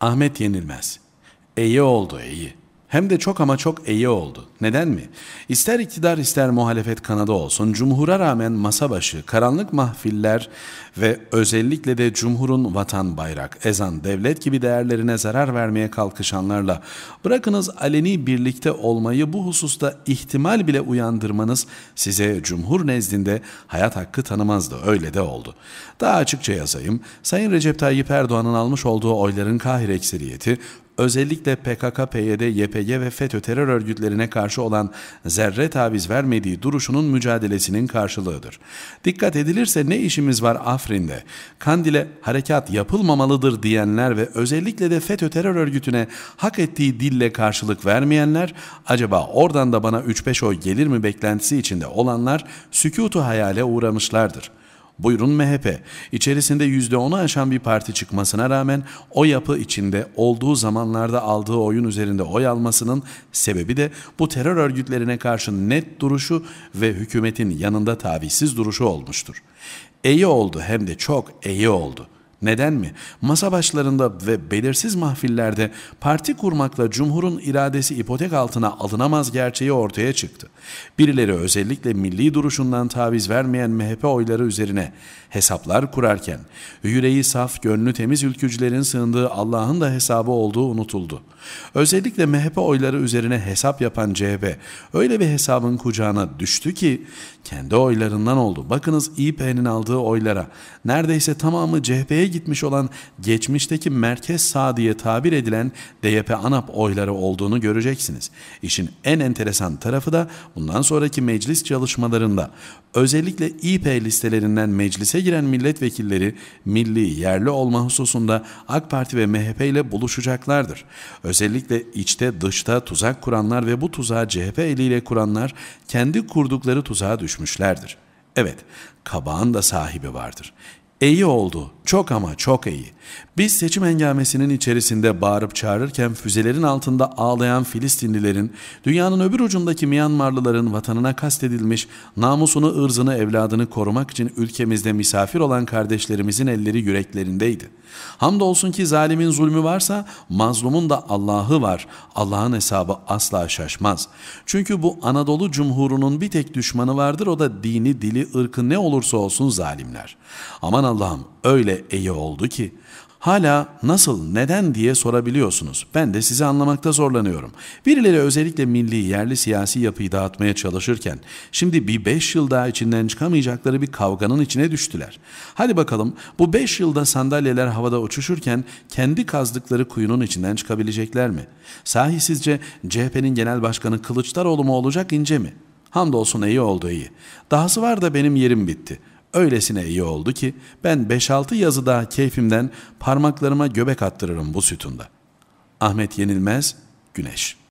Ahmet yenilmez. İyi oldu iyi.'' Hem de çok ama çok iyi oldu. Neden mi? İster iktidar ister muhalefet kanadı olsun, cumhura rağmen masa başı, karanlık mahfiller ve özellikle de cumhurun vatan bayrak, ezan, devlet gibi değerlerine zarar vermeye kalkışanlarla bırakınız aleni birlikte olmayı bu hususta ihtimal bile uyandırmanız size cumhur nezdinde hayat hakkı tanımazdı. Öyle de oldu. Daha açıkça yazayım. Sayın Recep Tayyip Erdoğan'ın almış olduğu oyların kahir ekseriyeti özellikle PKK, PYD, YPG ve FETÖ terör örgütlerine karşı olan zerre taviz vermediği duruşunun mücadelesinin karşılığıdır. Dikkat edilirse ne işimiz var Afrin'de? Kandil'e harekat yapılmamalıdır diyenler ve özellikle de FETÖ terör örgütüne hak ettiği dille karşılık vermeyenler, acaba oradan da bana 3-5 oy gelir mi beklentisi içinde olanlar sükutu hayale uğramışlardır.'' Buyurun MHP. İçerisinde %10'u aşan bir parti çıkmasına rağmen o yapı içinde olduğu zamanlarda aldığı oyun üzerinde oy almasının sebebi de bu terör örgütlerine karşı net duruşu ve hükümetin yanında tavizsiz duruşu olmuştur. İyi oldu hem de çok iyi oldu. Neden mi? Masa başlarında ve belirsiz mahfillerde parti kurmakla cumhurun iradesi ipotek altına alınamaz gerçeği ortaya çıktı. Birileri özellikle milli duruşundan taviz vermeyen MHP oyları üzerine hesaplar kurarken yüreği saf, gönlü temiz ülkücülerin sığındığı Allah'ın da hesabı olduğu unutuldu. Özellikle MHP oyları üzerine hesap yapan CHP öyle bir hesabın kucağına düştü ki kendi oylarından oldu. Bakınız İP'nin aldığı oylara neredeyse tamamı CHP'ye geriye gitmiş olan geçmişteki merkez sağ diye tabir edilen DYP-ANAP oyları olduğunu göreceksiniz. İşin en enteresan tarafı da bundan sonraki meclis çalışmalarında özellikle İP listelerinden meclise giren milletvekilleri milli yerli olma hususunda AK Parti ve MHP ile buluşacaklardır. Özellikle içte dışta tuzak kuranlar ve bu tuzağı CHP eliyle kuranlar kendi kurdukları tuzağa düşmüşlerdir. Evet, kabağın da sahibi vardır. İyi oldu çok ama çok iyi. Biz seçim engamesinin içerisinde bağırıp çağırırken füzelerin altında ağlayan Filistinlilerin, dünyanın öbür ucundaki Myanmarlıların vatanına kastedilmiş namusunu, ırzını, evladını korumak için ülkemizde misafir olan kardeşlerimizin elleri yüreklerindeydi. Hamdolsun ki zalimin zulmü varsa mazlumun da Allah'ı var. Allah'ın hesabı asla şaşmaz. Çünkü bu Anadolu Cumhuru'nun bir tek düşmanı vardır o da dini, dili, ırkı ne olursa olsun zalimler. Aman Allah'ım öyle öyle oldu ki hala nasıl neden diye sorabiliyorsunuz. Ben de sizi anlamakta zorlanıyorum. Birileri özellikle milli yerli siyasi yapıyı dağıtmaya çalışırken şimdi bir beş yıl daha içinden çıkamayacakları bir kavganın içine düştüler. Hadi bakalım bu beş yılda sandalyeler havada uçuşurken kendi kazdıkları kuyunun içinden çıkabilecekler mi? Sahi sizce CHP'nin genel başkanı Kılıçdaroğlu mu olacak ince mi? Hamdolsun iyi oldu iyi. Dahası var da benim yerim bitti. Öylesine iyi oldu ki ben 5-6 yazıda keyfimden parmaklarıma göbek attırırım bu sütunda. Ahmet Yenilmez, Güneş.''